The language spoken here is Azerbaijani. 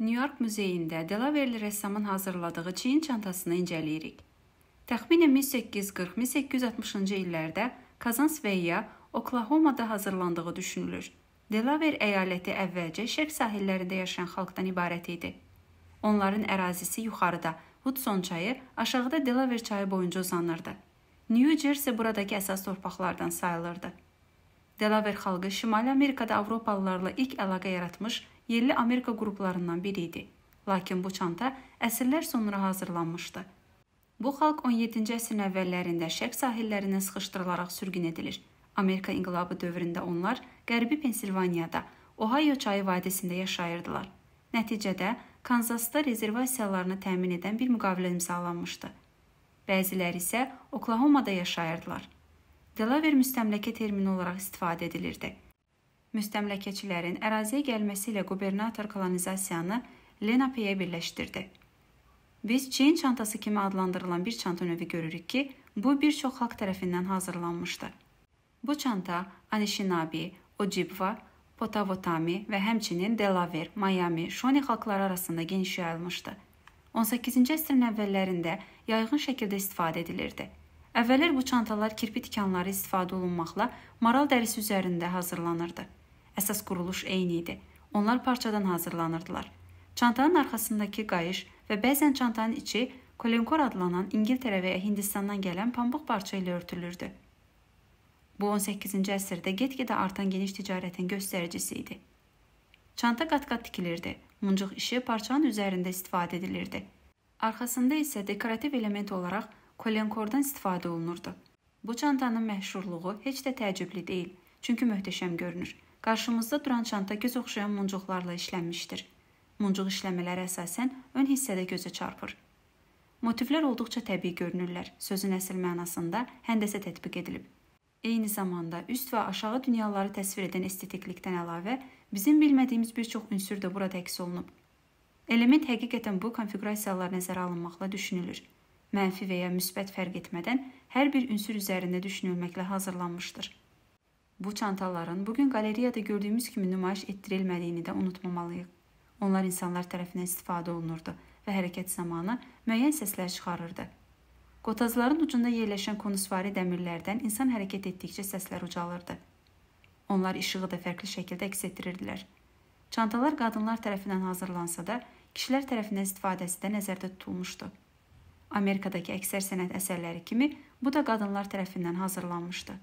Nyu-York muzeyində Delaverli rəssamın hazırladığı çiyin çantasını incələyirik. Təxminən 1840-1860-cı illərdə Kazans və ya Oklahomada hazırlandığı düşünülür. Delaver əyaləti əvvəlcə şərq sahillərində yaşayan xalqdan ibarət idi. Onların ərazisi yuxarıda Hudson çayı, aşağıda Delaver çayı boyunca uzanırdı. New Jersey buradakı əsas torpaqlardan sayılırdı. Delaver xalqı Şimali Amerikada Avropalılarla ilk əlaqə yaratmış yerli Amerika qruplarından biri idi. Lakin bu çanta əsrlər sonra hazırlanmışdı. Bu xalq 17-ci əsrin əvvəllərində şərq sahillərinə sıxışdırılaraq sürgün edilir. Amerika inqilabı dövründə onlar Qərbi Pensilvaniyada, Ohio çayı vadisində yaşayırdılar. Nəticədə Kanzasda rezervasiyalarını təmin edən bir müqavilə imzalanmışdı. Bəziləri isə Oklahomada yaşayırdılar. Delaware müstəmləkə termini olaraq istifadə edilirdi müstəmləkəçilərin əraziyə gəlməsi ilə qubernator kolonizasiyanı Lenape-yə birləşdirdi. Biz Çin çantası kimi adlandırılan bir çanta növü görürük ki, bu bir çox xalq tərəfindən hazırlanmışdı. Bu çanta Anishinaabe, Ojibwa, Potawatomi və həmçinin Delaware, Miami, Shawnee xalqları arasında geniş yayılmışdı. 18-ci əsrin əvvəllərində yayğın şəkildə istifadə edilirdi. Əvvəllər bu çantalar kirpi tikanları istifadə olunmaqla maral dərisi üzərində hazırlanırdı. Əsas quruluş eyni idi. Onlar parçadan hazırlanırdılar. Çantanın arxasındakı qayış və bəzən çantanın içi kolenkor adlanan İngiltərə və ya Hindistandan gələn pambıq parça ilə örtülürdü. Bu 18-ci əsrdə get-gedə artan geniş ticarətin göstəricisi idi. Çanta qat-qat tikilirdi. Muncuq işi parçanın üzərində istifadə edilirdi. Arxasında isə dekorativ element olaraq kolenkordan istifadə olunurdu. Bu çantanın məşhurluğu heç də təəccüblü deyil, çünki möhtəşəm görünür. Qarşımızda duran çanta göz oxşayan muncuqlarla işlənmişdir. Muncuq işləmələri əsasən ön hissədə gözə çarpır. Motivlər olduqca təbii görünürlər. Sözün əsl mənasında həndəsə tətbiq edilib. Eyni zamanda üst və aşağı dünyaları təsvir edən estetiklikdən əlavə bizim bilmədiyimiz bir çox ünsür də burada əks olunub. Element həqiqətən bu konfiqurasiyalar nəzərə alınmaqla düşünülür. Mənfi və ya müsbət fərq etmədən hər bir ünsür üzərində düşünülməklə hazırlanmışdır. Bu çantaların bugün qalereyada gördüyümüz kimi nümayiş etdirilmədiyini də unutmamalıyıq. Onlar insanlar tərəfindən istifadə olunurdu və hərəkət zamanı müəyyən səslər çıxarırdı. Qotazların ucunda yerləşən konusvari dəmirlərdən insan hərəkət etdikcə səslər ucalırdı. Onlar işığı da fərqli şəkildə əks etdirirdilər. Çantalar qadınlar tərəfindən hazırlansa da, kişilər tərəfindən istifadəsi də nəzərdə tutulmuşdu. Amerikadakı əksər sənət əsərləri kimi bu da qadınlar tərəfindən hazırlanmışdı.